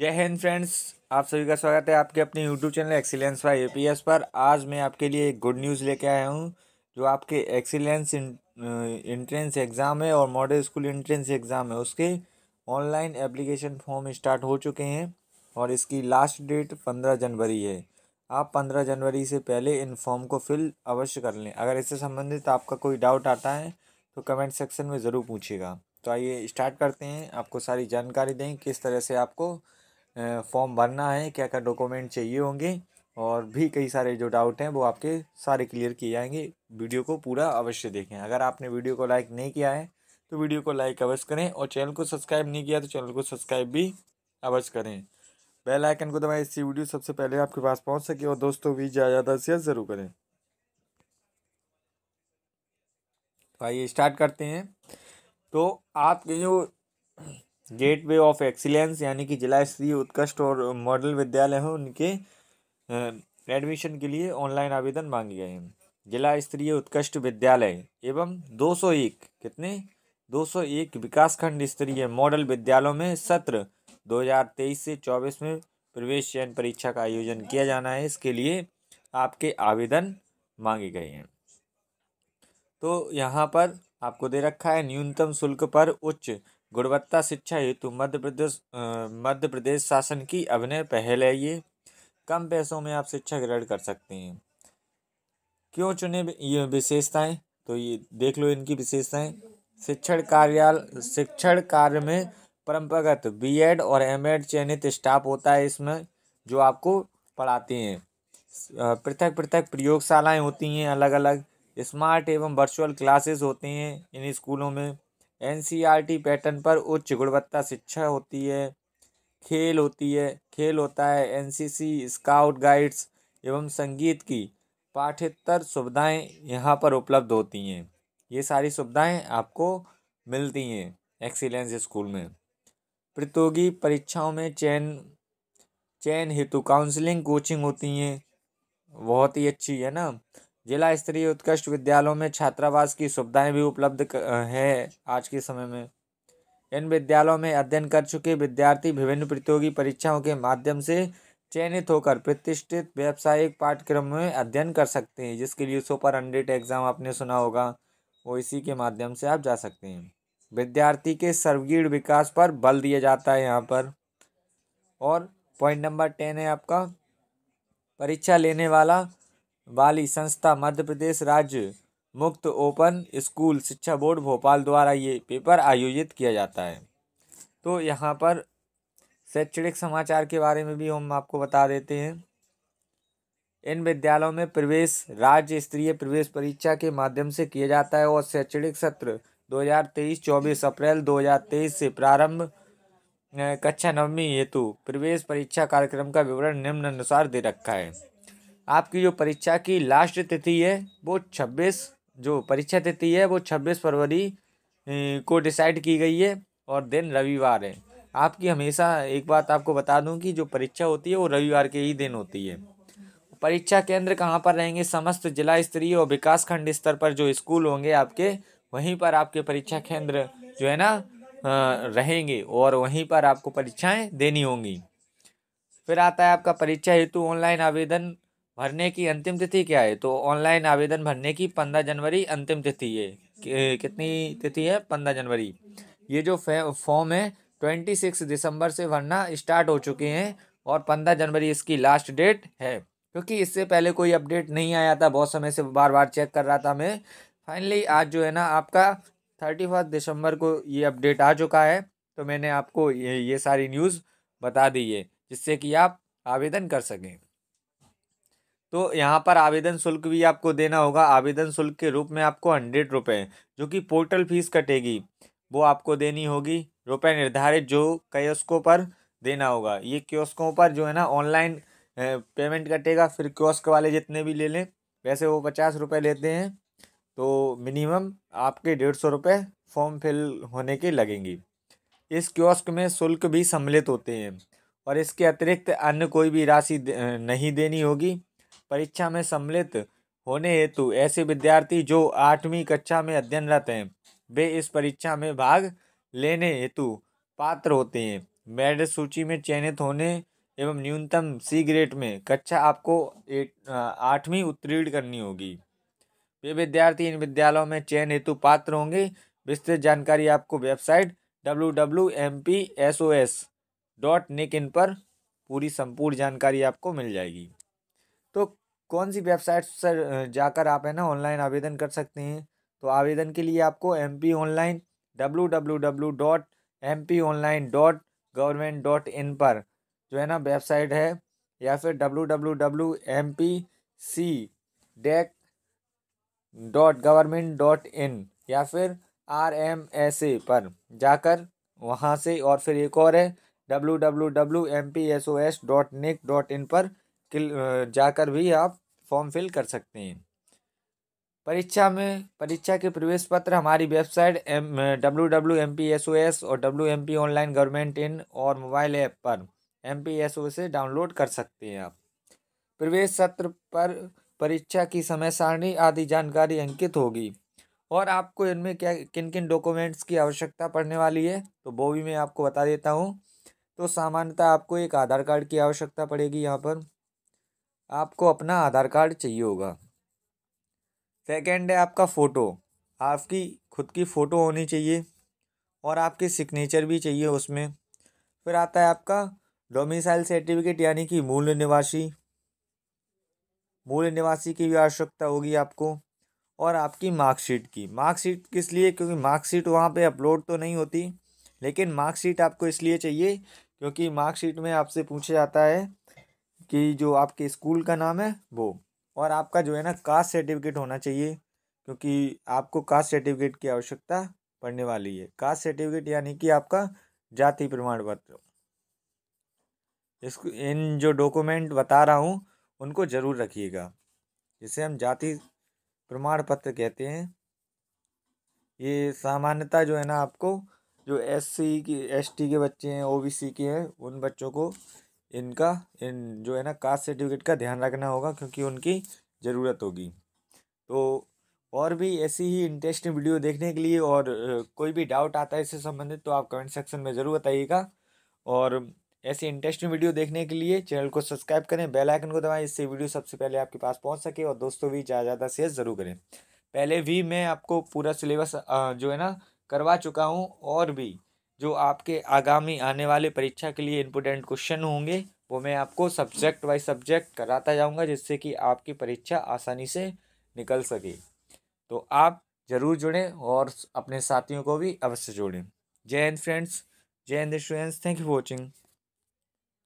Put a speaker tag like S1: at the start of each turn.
S1: जय हिंद फ्रेंड्स आप सभी का स्वागत है आपके अपने YouTube channel excellence P APS पर आज मैं आपके लिए एक गुड न्यूज़ लेके आया हूँ जो आपके एक्सीलेंस इंट्रेंस एग्ज़ाम है और मॉडल स्कूल इंट्रेंस एग्ज़ाम है उसके ऑनलाइन एप्लीकेशन फॉर्म स्टार्ट हो चुके हैं और इसकी लास्ट डेट पंद्रह जनवरी है आप पंद्रह जनवरी से पहले इन फॉर्म को फिल अवश्य कर लें अगर इससे संबंधित आपका कोई डाउट आता है तो कमेंट सेक्शन में ज़रूर पूछिएगा तो आइए स्टार्ट करते हैं आपको सारी जानकारी दें किस तरह से आपको फॉर्म भरना है क्या क्या डॉक्यूमेंट चाहिए होंगे और भी कई सारे जो डाउट हैं वो आपके सारे क्लियर किए जाएंगे वीडियो को पूरा अवश्य देखें अगर आपने वीडियो को लाइक नहीं किया है तो वीडियो को लाइक अवश्य करें और चैनल को सब्सक्राइब नहीं किया तो चैनल को सब्सक्राइब भी अवश्य करें बेल आइकन को दबाएं इसी वीडियो सबसे पहले आपके पास पहुंच सके और दोस्तों भी ज़्यादा ज़्यादा शेयर ज़रूर करें तो आइए स्टार्ट करते हैं तो आपके जो गेटवे ऑफ एक्सीलेंस यानी कि जिला स्तरीय उत्कृष्ट और मॉडल विद्यालय हैं उनके एडमिशन के लिए ऑनलाइन आवेदन मांगे गए हैं जिला स्तरीय उत्कृष्ट विद्यालय एवं 201 कितने 201 विकासखंड स्तरीय मॉडल विद्यालयों में सत्र 2023 से 24 में प्रवेश चयन परीक्षा का आयोजन किया जाना है इसके लिए आपके आवेदन मांगे गए हैं तो यहाँ पर आपको दे रखा है न्यूनतम शुल्क पर उच्च गुणवत्ता शिक्षा हेतु मध्य प्रदेश मध्य प्रदेश शासन की अभिनय पहल है ये कम पैसों में आप शिक्षा ग्रहण कर सकते हैं क्यों चुने ये विशेषताएं तो ये देख लो इनकी विशेषताएं शिक्षण कार्यालय शिक्षण कार्य में परंपरागत बीएड और एमएड चयनित स्टाफ होता है इसमें जो आपको पढ़ाते हैं पृथक पृथक प्रयोगशालाएं होती हैं अलग अलग स्मार्ट एवं वर्चुअल क्लासेस होते हैं इन स्कूलों में एन पैटर्न पर उच्च गुणवत्ता शिक्षा होती है खेल होती है खेल होता है एन स्काउट गाइड्स एवं संगीत की पाठ्यतर सुविधाएं यहाँ पर उपलब्ध होती हैं ये सारी सुविधाएं आपको मिलती हैं एक्सीलेंस स्कूल में प्रतियोगी परीक्षाओं में चयन चयन हेतु काउंसलिंग कोचिंग होती हैं बहुत ही अच्छी है ना जिला स्तरीय उत्कृष्ट विद्यालयों में छात्रावास की सुविधाएं भी उपलब्ध हैं आज के समय में इन विद्यालयों में अध्ययन कर चुके विद्यार्थी विभिन्न प्रतियोगी परीक्षाओं के माध्यम से चयनित होकर प्रतिष्ठित व्यावसायिक पाठ्यक्रम में अध्ययन कर सकते हैं जिसके लिए सुपर हंड्रेड एग्ज़ाम आपने सुना होगा वो इसी के माध्यम से आप जा सकते हैं विद्यार्थी के सर्वगीण विकास पर बल दिया जाता है यहाँ पर और पॉइंट नंबर टेन है आपका परीक्षा लेने वाला वाली संस्था मध्य प्रदेश राज्य मुक्त ओपन स्कूल शिक्षा बोर्ड भोपाल द्वारा ये पेपर आयोजित किया जाता है तो यहाँ पर शैक्षणिक समाचार के बारे में भी हम आपको बता देते हैं इन विद्यालयों में प्रवेश राज्य स्तरीय प्रवेश परीक्षा के माध्यम से किया जाता है और शैक्षणिक सत्र 2023 24 अप्रैल 2023 से प्रारंभ कक्षा नवमी हेतु प्रवेश परीक्षा कार्यक्रम का विवरण निम्न अनुसार दे रखा है आपकी जो परीक्षा की लास्ट तिथि है वो छब्बीस जो परीक्षा तिथि है वो छब्बीस फरवरी को डिसाइड की गई है और दिन रविवार है आपकी हमेशा एक बात आपको बता दूं कि जो परीक्षा होती है वो रविवार के ही दिन होती है परीक्षा केंद्र कहाँ पर रहेंगे समस्त जिला स्तरीय और विकास खंड स्तर पर जो स्कूल होंगे आपके वहीं पर आपके परीक्षा केंद्र जो है ना रहेंगे और वहीं पर आपको परीक्षाएं देनी होंगी फिर आता है आपका परीक्षा हेतु ऑनलाइन आवेदन भरने की अंतिम तिथि क्या है तो ऑनलाइन आवेदन भरने की पंद्रह जनवरी अंतिम तिथि है कितनी तिथि है पंद्रह जनवरी ये जो फॉर्म है ट्वेंटी सिक्स दिसंबर से भरना स्टार्ट हो चुके हैं और पंद्रह जनवरी इसकी लास्ट डेट है क्योंकि इससे पहले कोई अपडेट नहीं आया था बहुत समय से बार बार चेक कर रहा था मैं फाइनली आज जो है ना आपका थर्टी फर्स्ट दिसंबर को ये अपडेट आ चुका है तो मैंने आपको ये ये सारी न्यूज़ बता दी है जिससे कि आप आवेदन कर सकें तो यहाँ पर आवेदन शुल्क भी आपको देना होगा आवेदन शुल्क के रूप में आपको हंड्रेड रुपये जो कि पोर्टल फीस कटेगी वो आपको देनी होगी रुपये निर्धारित जो क्योस्कों पर देना होगा ये क्योस्कों पर जो है ना ऑनलाइन पेमेंट कटेगा फिर क्योस्क वाले जितने भी ले लें वैसे वो पचास रुपये लेते हैं तो मिनिमम आपके डेढ़ सौ रुपये फॉर्म फिल होने के लगेंगी इस क्योस्क में शुल्क भी सम्मिलित होते हैं और इसके अतिरिक्त अन्य कोई भी राशि नहीं देनी होगी परीक्षा में सम्मिलित होने हेतु ऐसे विद्यार्थी जो आठवीं कक्षा में अध्ययनरत हैं वे इस परीक्षा में भाग लेने हेतु पात्र होते हैं मेरिट सूची में चयनित होने एवं न्यूनतम सी ग्रेड में कक्षा आपको आठवीं उत्तीर्ण करनी होगी वे विद्यार्थी इन विद्यालयों में चयन हेतु पात्र होंगे विस्तृत जानकारी आपको website W W M P S O S dot nic in पर पूरी संपूर्ण जानकारी आपको मिल जाएगी कौन सी वेबसाइट से जाकर आप है ना ऑनलाइन आवेदन कर सकते हैं तो आवेदन के लिए आपको M P online W W W dot M P online dot government dot in पर जो है ना वेबसाइट है या फिर W W W M P C dec dot government dot in या फिर आर एम एस ए पर जाकर वहाँ से और फिर एक और है W W W M P S O S dot nic dot in पर जाकर भी आप फॉर्म फिल कर सकते हैं परीक्षा में परीक्षा के प्रवेश पत्र हमारी website M W W M P S O S और W M P online government in और मोबाइल ऐप पर एम पी एस ओ से डाउनलोड कर सकते हैं आप प्रवेश सत्र पर परीक्षा की समय सारणी आदि जानकारी अंकित होगी और आपको इनमें क्या किन किन डॉक्यूमेंट्स की आवश्यकता पड़ने वाली है तो वो भी मैं आपको बता देता हूँ तो सामान्यतः आपको एक आधार कार्ड की आवश्यकता पड़ेगी यहाँ पर आपको अपना आधार कार्ड चाहिए होगा सेकेंड है आपका फ़ोटो आपकी खुद की फ़ोटो होनी चाहिए और आपकी सिग्नेचर भी चाहिए उसमें फिर आता है आपका डोमिसाइल सर्टिफिकेट यानी कि मूल निवासी मूल निवासी की भी आवश्यकता होगी आपको और आपकी मार्कशीट की मार्कशीट किस लिए क्योंकि मार्कशीट वहाँ पे अपलोड तो नहीं होती लेकिन मार्कशीट आपको इसलिए चाहिए क्योंकि मार्कशीट में आपसे पूछा जाता है कि जो आपके स्कूल का नाम है वो और आपका जो है ना कास्ट सर्टिफिकेट होना चाहिए क्योंकि आपको कास्ट सर्टिफिकेट की आवश्यकता पड़ने वाली है कास्ट सर्टिफिकेट यानी कि आपका जाति प्रमाण पत्र इसको इन जो डॉक्यूमेंट बता रहा हूँ उनको ज़रूर रखिएगा जिसे हम जाति प्रमाण पत्र कहते हैं ये सामान्यता जो है ना आपको जो एस सी की एस टी के बच्चे हैं ओ बी सी के हैं उन बच्चों को इनका इन जो है ना कास्ट सर्टिफिकेट का ध्यान रखना होगा क्योंकि उनकी ज़रूरत होगी तो और भी ऐसी ही इंटरेस्टिंग वीडियो देखने के लिए और कोई भी डाउट आता है इससे संबंधित तो आप कमेंट सेक्शन में ज़रूर बताइएगा और ऐसी इंटरेस्टिंग वीडियो देखने के लिए चैनल को सब्सक्राइब करें बेल आइकन को दबाएं इससे वीडियो सबसे पहले आपके पास पहुंच सके और दोस्तों भी ज़्यादा ज़्यादा शेयर ज़रूर करें पहले भी मैं आपको पूरा सिलेबस जो है ना करवा चुका हूँ और भी जो आपके आगामी आने वाले परीक्षा के लिए इम्पोर्टेंट क्वेश्चन होंगे वो मैं आपको सब्जेक्ट बाई सब्जेक्ट कराता जाऊंगा जिससे कि आपकी परीक्षा आसानी से निकल सके तो आप ज़रूर जुड़ें और अपने साथियों को भी अवश्य जोड़ें जय हिंद फ्रेंड्स जय हिंद students thank you for watching